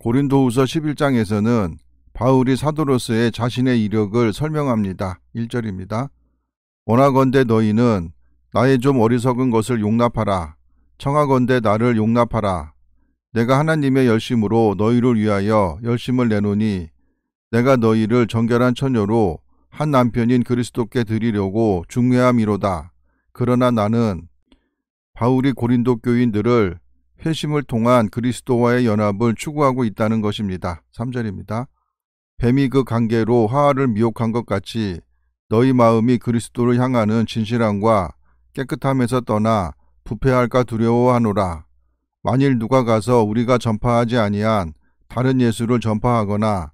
고린도후서 11장에서는 바울이 사도로서의 자신의 이력을 설명합니다. 1절입니다. 원하건대 너희는 나의 좀 어리석은 것을 용납하라. 청하건대 나를 용납하라. 내가 하나님의 열심으로 너희를 위하여 열심을 내놓으니 내가 너희를 정결한 처녀로 한 남편인 그리스도께 드리려고 중매함이로다. 그러나 나는 바울이 고린도 교인들을 회심을 통한 그리스도와의 연합을 추구하고 있다는 것입니다. 3절입니다. 뱀이 그 관계로 화하를 미혹한 것 같이 너희 마음이 그리스도를 향하는 진실함과 깨끗함에서 떠나 부패할까 두려워하노라. 만일 누가 가서 우리가 전파하지 아니한 다른 예수를 전파하거나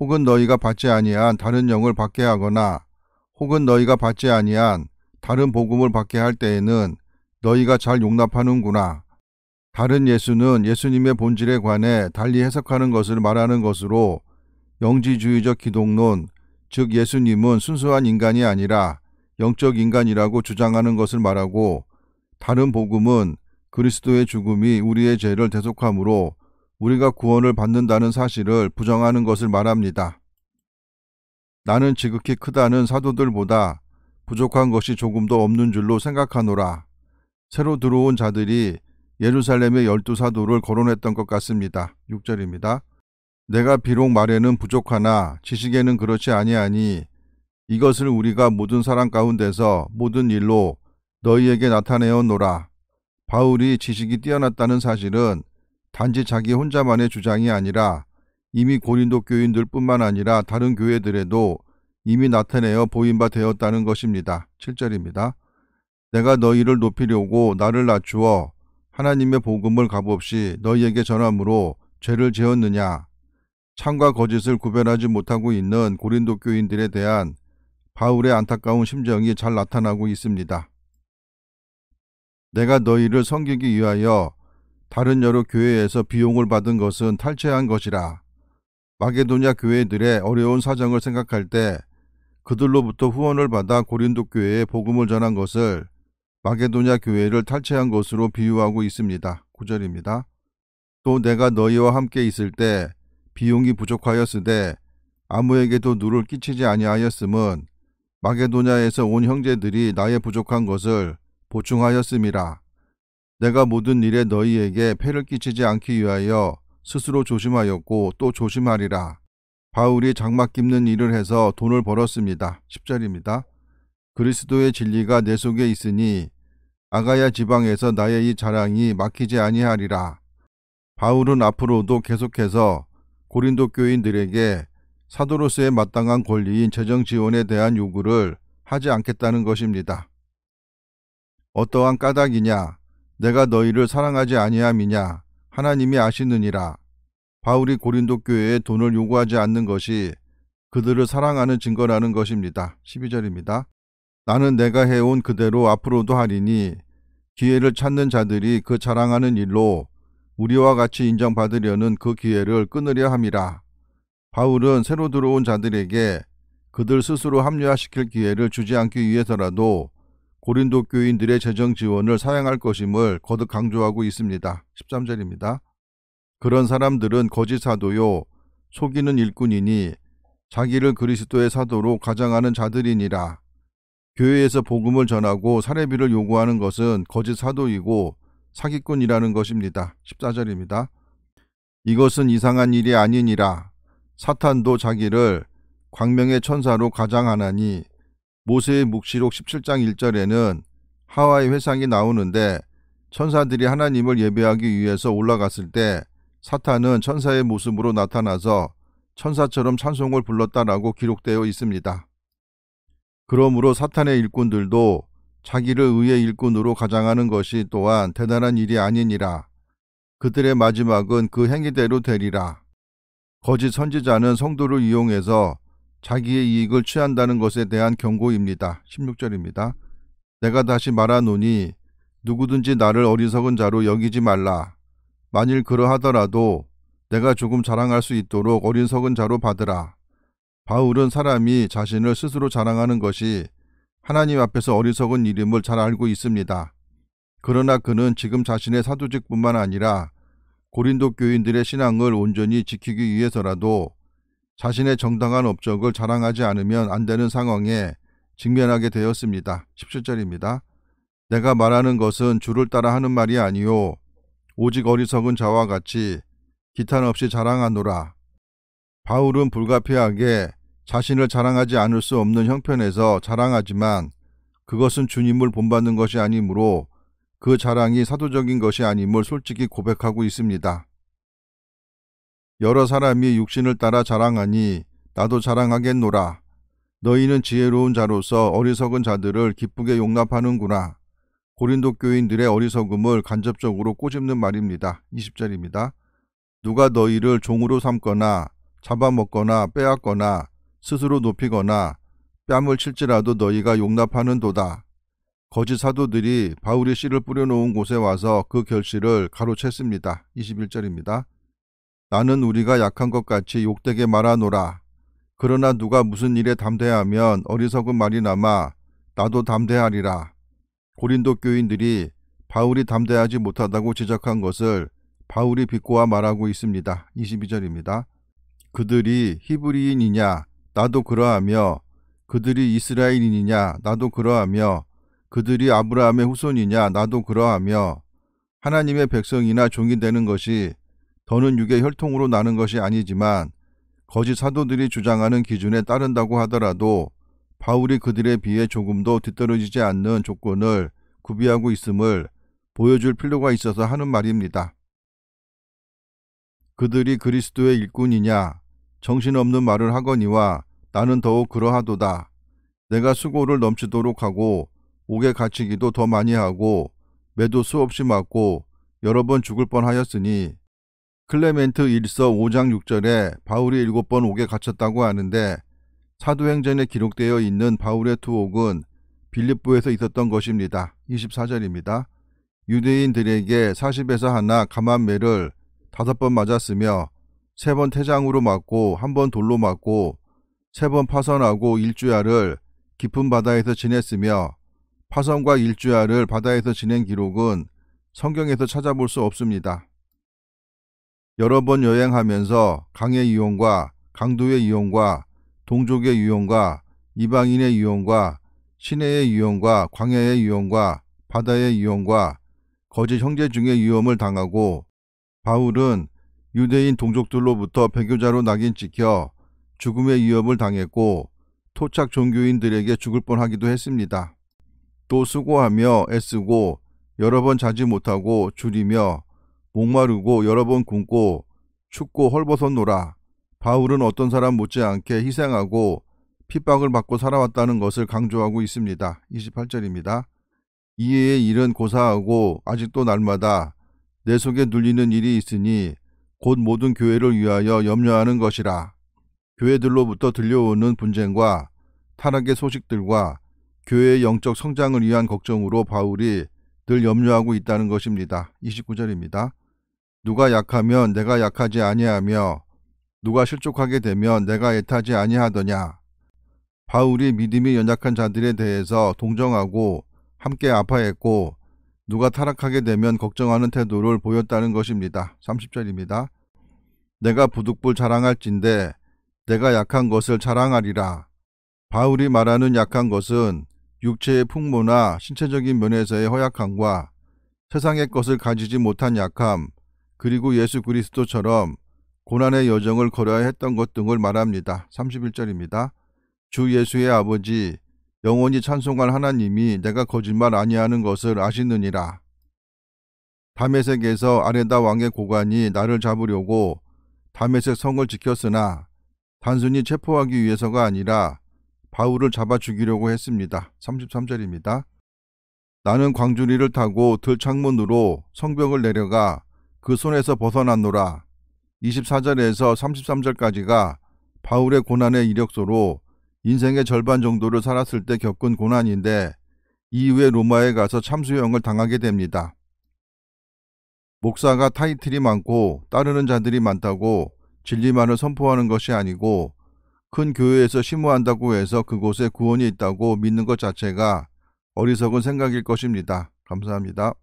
혹은 너희가 받지 아니한 다른 영을 받게 하거나 혹은 너희가 받지 아니한 다른 복음을 받게 할 때에는 너희가 잘 용납하는구나. 다른 예수는 예수님의 본질에 관해 달리 해석하는 것을 말하는 것으로 영지주의적 기독론, 즉 예수님은 순수한 인간이 아니라 영적 인간이라고 주장하는 것을 말하고 다른 복음은 그리스도의 죽음이 우리의 죄를 대속함으로 우리가 구원을 받는다는 사실을 부정하는 것을 말합니다. 나는 지극히 크다는 사도들보다 부족한 것이 조금도 없는 줄로 생각하노라. 새로 들어온 자들이 예루살렘의 열두 사도를 거론했던 것 같습니다. 6절입니다. 내가 비록 말에는 부족하나 지식에는 그렇지 아니하니 이것을 우리가 모든 사람 가운데서 모든 일로 너희에게 나타내어노라 바울이 지식이 뛰어났다는 사실은 단지 자기 혼자만의 주장이 아니라 이미 고린도 교인들뿐만 아니라 다른 교회들에도 이미 나타내어 보인 바 되었다는 것입니다. 7절입니다. 내가 너희를 높이려고 나를 낮추어 하나님의 복음을 값없이 너희에게 전함으로 죄를 지었느냐? 참과 거짓을 구별하지 못하고 있는 고린도 교인들에 대한 바울의 안타까운 심정이 잘 나타나고 있습니다. 내가 너희를 섬기기 위하여 다른 여러 교회에서 비용을 받은 것은 탈취한 것이라. 마게도냐 교회들의 어려운 사정을 생각할 때 그들로부터 후원을 받아 고린도 교회에 복음을 전한 것을 마게도냐 교회를 탈취한 것으로 비유하고 있습니다. 9절입니다. 또 내가 너희와 함께 있을 때 비용이 부족하였으되 아무에게도 누를 끼치지 아니하였음은 마게도냐에서 온 형제들이 나의 부족한 것을 보충하였음이라. 내가 모든 일에 너희에게 폐를 끼치지 않기 위하여 스스로 조심하였고 또 조심하리라. 바울이 장막 깁는 일을 해서 돈을 벌었습니다. 10절입니다. 그리스도의 진리가 내 속에 있으니 아가야 지방에서 나의 이 자랑이 막히지 아니하리라. 바울은 앞으로도 계속해서 고린도 교인들에게 사도로서의 마땅한 권리인 재정 지원에 대한 요구를 하지 않겠다는 것입니다. 어떠한 까닭이냐 내가 너희를 사랑하지 아니함이냐 하나님이 아시느니라 바울이 고린도 교회에 돈을 요구하지 않는 것이 그들을 사랑하는 증거라는 것입니다. 12절입니다. 나는 내가 해온 그대로 앞으로도 하리니 기회를 찾는 자들이 그 자랑하는 일로 우리와 같이 인정받으려는 그 기회를 끊으려 함이라. 바울은 새로 들어온 자들에게 그들 스스로 합리화시킬 기회를 주지 않기 위해서라도 고린도 교인들의 재정 지원을 사양할 것임을 거듭 강조하고 있습니다. 13절입니다. 그런 사람들은 거짓 사도요, 속이는 일꾼이니 자기를 그리스도의 사도로 가장하는 자들이니라. 교회에서 복음을 전하고 사례비를 요구하는 것은 거짓 사도이고 사기꾼이라는 것입니다. 14절입니다. 이것은 이상한 일이 아니니라 사탄도 자기를 광명의 천사로 가장하나니 모세의 묵시록 17장 1절에는 하와의 회상이 나오는데 천사들이 하나님을 예배하기 위해서 올라갔을 때 사탄은 천사의 모습으로 나타나서 천사처럼 찬송을 불렀다라고 기록되어 있습니다. 그러므로 사탄의 일꾼들도 자기를 의의 일꾼으로 가장하는 것이 또한 대단한 일이 아니니라. 그들의 마지막은 그 행위대로 되리라. 거짓 선지자는 성도를 이용해서 자기의 이익을 취한다는 것에 대한 경고입니다. 16절입니다. 내가 다시 말하노니 누구든지 나를 어리석은 자로 여기지 말라. 만일 그러하더라도 내가 조금 자랑할 수 있도록 어린석은 자로 받으라. 바울은 사람이 자신을 스스로 자랑하는 것이 하나님 앞에서 어리석은 일임을 잘 알고 있습니다. 그러나 그는 지금 자신의 사도직뿐만 아니라 고린도 교인들의 신앙을 온전히 지키기 위해서라도 자신의 정당한 업적을 자랑하지 않으면 안 되는 상황에 직면하게 되었습니다. 17절입니다. 내가 말하는 것은 주를 따라 하는 말이 아니요 오직 어리석은 자와 같이 기탄 없이 자랑하노라 바울은 불가피하게 자신을 자랑하지 않을 수 없는 형편에서 자랑하지만 그것은 주님을 본받는 것이 아니므로 그 자랑이 사도적인 것이 아님을 솔직히 고백하고 있습니다. 여러 사람이 육신을 따라 자랑하니 나도 자랑하겠노라. 너희는 지혜로운 자로서 어리석은 자들을 기쁘게 용납하는구나. 고린도 교인들의 어리석음을 간접적으로 꼬집는 말입니다. 20절입니다. 누가 너희를 종으로 삼거나 잡아먹거나 빼앗거나 스스로 높이거나 뺨을 칠지라도 너희가 용납하는 도다. 거짓 사도들이 바울이 씨를 뿌려놓은 곳에 와서 그 결실을 가로챘습니다. 21절입니다. 나는 우리가 약한 것 같이 욕되게 말하노라. 그러나 누가 무슨 일에 담대하면 어리석은 말이 남아 나도 담대하리라. 고린도 교인들이 바울이 담대하지 못하다고 지적한 것을 바울이 비꼬아 말하고 있습니다. 22절입니다. 그들이 히브리인이냐 나도 그러하며 그들이 이스라엘인이냐 나도 그러하며 그들이 아브라함의 후손이냐 나도 그러하며 하나님의 백성이나 종이 되는 것이 더는 육의 혈통으로 나는 것이 아니지만 거짓 사도들이 주장하는 기준에 따른다고 하더라도 바울이 그들에 비해 조금도 뒤떨어지지 않는 조건을 구비하고 있음을 보여줄 필요가 있어서 하는 말입니다. 그들이 그리스도의 일꾼이냐 정신없는 말을 하거니와 나는 더욱 그러하도다. 내가 수고를 넘치도록 하고 옥에 갇히기도 더 많이 하고 매도 수없이 맞고 여러 번 죽을 뻔하였으니 클레멘트 1서 5장 6절에 바울이 7번 옥에 갇혔다고 하는데 사도행전에 기록되어 있는 바울의 투옥은 빌립보에서 있었던 것입니다. 24절입니다. 유대인들에게 40에서 하나 감한매를 다섯 번 맞았으며 세번 태장으로 맞고 한 번 돌로 맞고 세 번 파선하고 일주야를 깊은 바다에서 지냈으며 파선과 일주야를 바다에서 지낸 기록은 성경에서 찾아볼 수 없습니다. 여러 번 여행하면서 강의 이용과 강도의 이용과 동족의 이용과 이방인의 이용과 시내의 이용과 광야의 이용과 바다의 이용과 거짓 형제 중의 위험을 당하고 바울은 유대인 동족들로부터 배교자로 낙인 찍혀 죽음의 위협을 당했고 토착 종교인들에게 죽을 뻔하기도 했습니다. 또 수고하며 애쓰고 여러 번 자지 못하고 줄이며 목마르고 여러 번 굶고 춥고 헐벗어 놀아 바울은 어떤 사람 못지않게 희생하고 핍박을 받고 살아왔다는 것을 강조하고 있습니다. 28절입니다. 이에 일은 고사하고 아직도 날마다 내 속에 눌리는 일이 있으니 곧 모든 교회를 위하여 염려하는 것이라. 교회들로부터 들려오는 분쟁과 타락의 소식들과 교회의 영적 성장을 위한 걱정으로 바울이 늘 염려하고 있다는 것입니다. 29절입니다. 누가 약하면 내가 약하지 아니하며 누가 실족하게 되면 내가 애타지 아니하더냐. 바울이 믿음이 연약한 자들에 대해서 동정하고 함께 아파했고 누가 타락하게 되면 걱정하는 태도를 보였다는 것입니다. 30절입니다. 내가 부득불 자랑할진대 내가 약한 것을 자랑하리라. 바울이 말하는 약한 것은 육체의 풍모나 신체적인 면에서의 허약함과 세상의 것을 가지지 못한 약함, 그리고 예수 그리스도처럼 고난의 여정을 걸어야 했던 것 등을 말합니다. 31절입니다. 주 예수의 아버지, 영원히 찬송할 하나님이 내가 거짓말 아니하는 것을 아시느니라. 담세계에서 아레다 왕의 고관이 나를 잡으려고 다메섹 성을 지켰으나 단순히 체포하기 위해서가 아니라 바울을 잡아 죽이려고 했습니다. 33절입니다. 나는 광주리를 타고 들창문으로 성벽을 내려가 그 손에서 벗어났노라. 24절에서 33절까지가 바울의 고난의 이력서로 인생의 절반 정도를 살았을 때 겪은 고난인데 이후에 로마에 가서 참수형을 당하게 됩니다. 목사가 타이틀이 많고 따르는 자들이 많다고 진리만을 선포하는 것이 아니고 큰 교회에서 심호한다고 해서 그곳에 구원이 있다고 믿는 것 자체가 어리석은 생각일 것입니다. 감사합니다.